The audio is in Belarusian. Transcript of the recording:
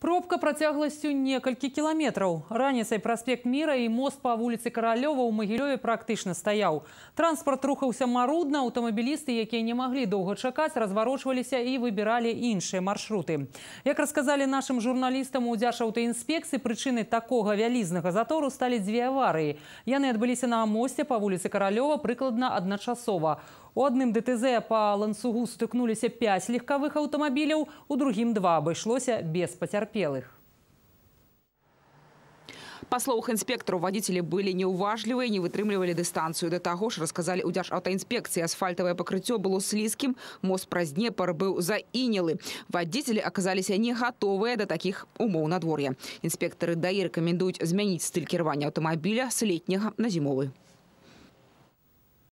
Пробка працягласцю некалькі кіламетраў. Раніцай праспект міра і мост па вуліцы каралёва ў магілёве практычна стаяў. Транспарт рухаўся марудна, аўтамабілісты, якія не маглі доўга чакаць, разварочваліся і выбіралі іншыя маршруты. Як расказалі нашым журналістам у дзяржаўтаінспекцыі прычыны такога вялізнага затору сталі дзве аварыі. Яны адбыліся на мосце па вуліцы каралёва прыкладна адначасова. У одним ДТЗ по ланцугу стикнулися п'ять легкових автомобілів, у другім два обійшлося без потерпілих. По словам инспектору, водители были неуважливы и не вытримливали дистанцию. До того же рассказали у Державтоинспекции. Асфальтовое покрытие было слизким, мост Празднепор был заинилы. Водители оказались не готовы до таких умов на дворе. Инспекторы ДАИ рекомендуют изменить стиль кирования автомобиля с летнего на зимовый.